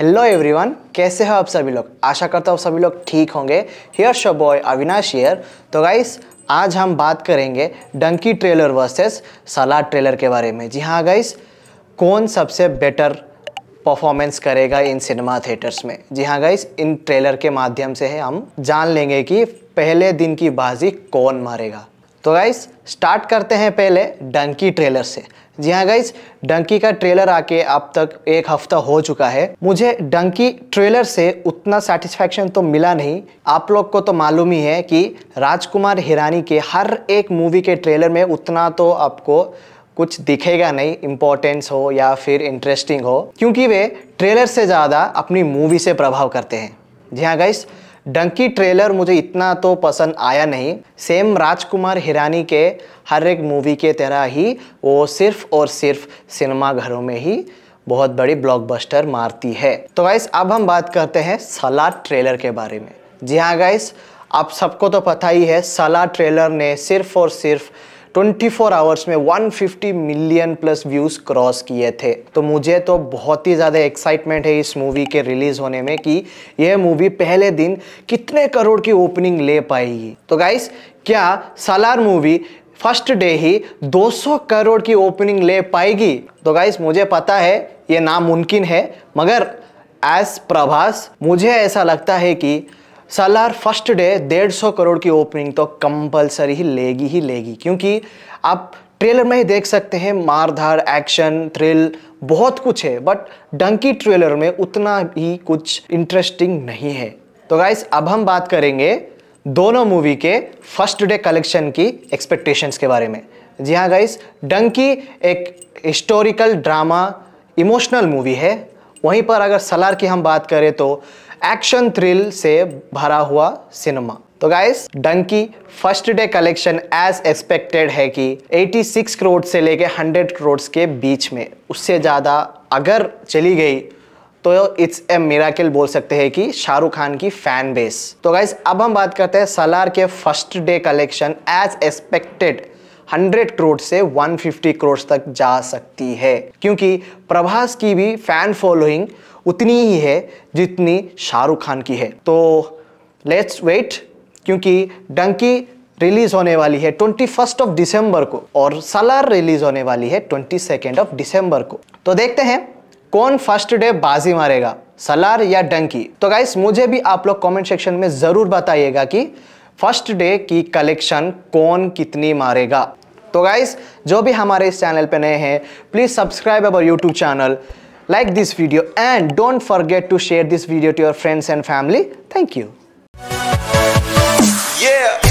Hello everyone कैसे हो आप सभी लोग आशा करता हूँ आप सभी लोग ठीक होंगे here show boy Avinash here तो गाइस आज हम बात करेंगे Dunki trailer versus Salaar trailer के बारे में जी हाँ गाइस कौन सबसे बेटर परफॉर्मेंस करेगा इन सिनेमा थिएटर्स में जी हाँ गाइस इन ट्रेलर के माध्यम से है हम जान लेंगे कि पहले दिन की बाजी कौन मारेगा तो गाइस स्टार्ट करते हैं पहले डंकी ट्रेलर से जी हाँ गाइस डंकी का ट्रेलर आके अब तक एक हफ्ता हो चुका है मुझे डंकी ट्रेलर से उतना सेटिस्फैक्शन तो मिला नहीं आप लोग को तो मालूम ही है कि राजकुमार हिरानी के हर एक मूवी के ट्रेलर में उतना तो आपको कुछ दिखेगा नहीं इम्पोर्टेंस हो या फिर इंटरेस्टिंग हो क्योंकि वे ट्रेलर से ज़्यादा अपनी मूवी से प्रभाव करते हैं जी हाँ गाइस डंकी ट्रेलर मुझे इतना तो पसंद आया नहीं सेम राजकुमार हिरानी के हर एक मूवी के तरह ही वो सिर्फ और सिर्फ सिनेमाघरों में ही बहुत बड़ी ब्लॉकबस्टर मारती है तो गाइस अब हम बात करते हैं सलाद ट्रेलर के बारे में जी हाँ गाइस आप सबको तो पता ही है सलाद ट्रेलर ने सिर्फ और सिर्फ 24 आवर्स में 150 मिलियन प्लस व्यूज क्रॉस किए थे तो मुझे तो बहुत ही ज़्यादा एक्साइटमेंट है इस मूवी के रिलीज होने में कि यह मूवी पहले दिन कितने करोड़ की ओपनिंग ले पाएगी तो गाइस क्या सालार मूवी फर्स्ट डे ही 200 करोड़ की ओपनिंग ले पाएगी तो गाइस मुझे पता है ये नामुमकिन है मगर एज प्रभास मुझे ऐसा लगता है कि सालार फर्स्ट डे डेढ़ सौ करोड़ की ओपनिंग तो कंपलसरी ही लेगी ही लेगी क्योंकि आप ट्रेलर में ही देख सकते हैं मारधार एक्शन थ्रिल बहुत कुछ है बट डंकी ट्रेलर में उतना ही कुछ इंटरेस्टिंग नहीं है तो गाइस अब हम बात करेंगे दोनों मूवी के फर्स्ट डे कलेक्शन की एक्सपेक्टेशंस के बारे में जी हाँ गाइस डंकी एक हिस्टोरिकल ड्रामा इमोशनल मूवी है वहीं पर अगर सलार की हम बात करें तो एक्शन थ्रिल से भरा हुआ सिनेमा तो guys Dunki first day collection as expected है कि 86 करोड़ से लेके 100 करोड़ के बीच में उससे ज़्यादा अगर चली गई तो इट्स ए मेराकिल बोल सकते हैं कि शाहरुख खान की फैन बेस तो गाइस अब हम बात करते हैं सलार के first day collection as expected 100 crore से 150 करोड़ तक जा सकती है क्योंकि प्रभास की भी फैन फॉलोइंग उतनी ही है जितनी शाहरुख खान की है तो लेट्स वेट क्योंकि डंकी रिलीज होने वाली है ट्वेंटी फर्स्ट ऑफ दिसंबर को और सलार रिलीज होने वाली है ट्वेंटी सेकेंड ऑफ दिसंबर को तो देखते हैं कौन फर्स्ट डे बाजी मारेगा सलार या डंकी तो गाइस मुझे भी आप लोग कमेंट सेक्शन में ज़रूर बताइएगा कि फर्स्ट डे की कलेक्शन कौन कितनी मारेगा तो गाइस जो भी हमारे इस चैनल पे नए हैं please subscribe our YouTube channel like this video and don't forget to share this video to your friends and family. Thank you. Yeah.